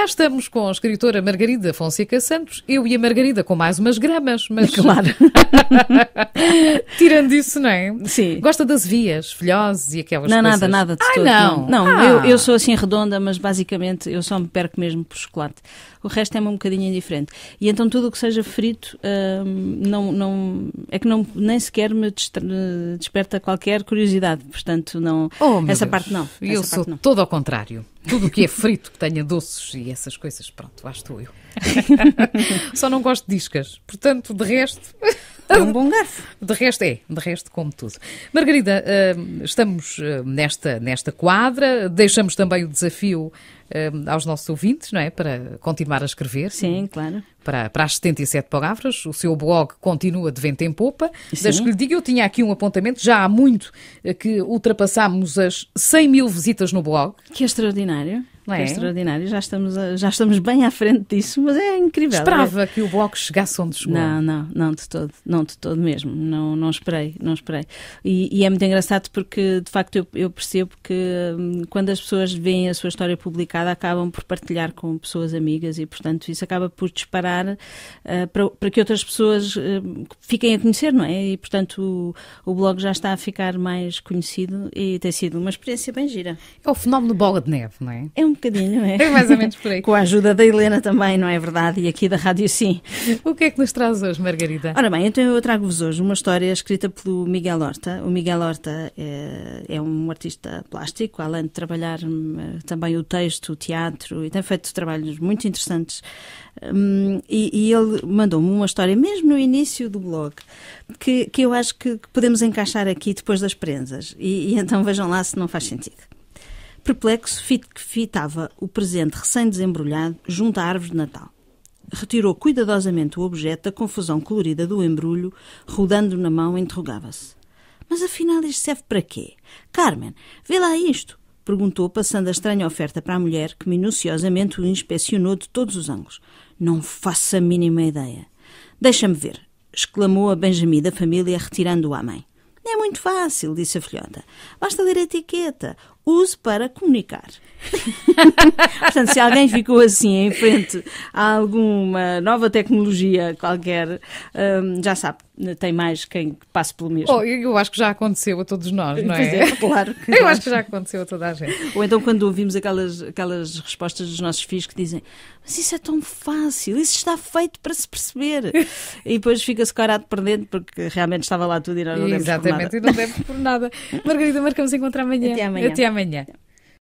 Cá estamos com a escritora Margarida Fonseca Santos, eu e a Margarida com mais umas gramas, mas. Claro. Tirando isso, não é? Sim. Gosta das vias, filhoses e aquelas não, coisas. Não, nada, nada de tudo. Ah, todo. Não, não, não ah. eu, eu sou assim redonda, mas basicamente eu só me perco mesmo por chocolate. O resto é-me um bocadinho indiferente. E então tudo o que seja frito hum, não, não, é que não, nem sequer me desperta qualquer curiosidade. Portanto, não, oh, essa Deus. parte não. Eu sou não. todo ao contrário. Tudo o que é frito, que tenha doces e essas coisas. Pronto, lá estou eu. Só não gosto de discas, portanto, de resto. É um bom garfo. De resto é, de resto como tudo. Margarida, hum, estamos hum, nesta, nesta quadra, deixamos também o desafio hum, aos nossos ouvintes, não é? Para continuar a escrever. Sim, claro. Para, para as 77 palavras, o seu blog continua de vento em popa. Deixo que lhe diga, eu tinha aqui um apontamento, já há muito eh, que ultrapassámos as 100 mil visitas no blog. Que extraordinário não é? é extraordinário. Já estamos, a, já estamos bem à frente disso, mas é incrível. Esperava é? que o bloco chegasse onde chegou. Não, não, não de todo, não de todo mesmo. Não, não esperei, não esperei. E, e é muito engraçado porque, de facto, eu, eu percebo que hum, quando as pessoas veem a sua história publicada, acabam por partilhar com pessoas amigas e, portanto, isso acaba por disparar uh, para, para que outras pessoas uh, fiquem a conhecer, não é? E, portanto, o, o blog já está a ficar mais conhecido e tem sido uma experiência bem gira. É o fenómeno bola de neve, não é? É um um bocadinho, é? É mais ou menos por aí. Com a ajuda da Helena também, não é verdade? E aqui da Rádio Sim. O que é que nos traz hoje, Margarida? Ora bem, então eu trago-vos hoje uma história escrita pelo Miguel Horta. O Miguel Horta é, é um artista plástico, além de trabalhar hum, eh, também o texto, o teatro, e tem feito trabalhos muito interessantes. Hum, e, e, ele mandou-me uma história, mesmo no início do blog, que, que eu acho que podemos encaixar aqui depois das prensas. E, e então vejam lá se não faz sentido. Perplexo, fitava o presente recém-desembrulhado junto à árvore de Natal. Retirou cuidadosamente o objeto da confusão colorida do embrulho, rodando na mão, interrogava-se. Mas afinal isto serve para quê? Carmen, vê lá isto! Perguntou, passando a estranha oferta para a mulher, que minuciosamente o inspecionou de todos os ângulos. Não faço a mínima ideia. Deixa-me ver, exclamou a Benjamin da família, retirando-o à mãe. É muito fácil, disse a filhota. Basta ler a etiqueta. Use para comunicar. Portanto, se alguém ficou assim em frente a alguma nova tecnologia qualquer, hum, já sabe tem mais quem passe pelo mesmo. Oh, eu acho que já aconteceu a todos nós, não é? é claro. Que eu acho que já aconteceu a toda a gente. Ou então quando ouvimos aquelas, aquelas respostas dos nossos filhos que dizem mas isso é tão fácil, isso está feito para se perceber. e depois fica-se corado perdendo porque realmente estava lá tudo e nós não demos Exatamente, por nada. e não demos por nada. Margarida, marcamos encontrar amanhã. Até amanhã. Até amanhã.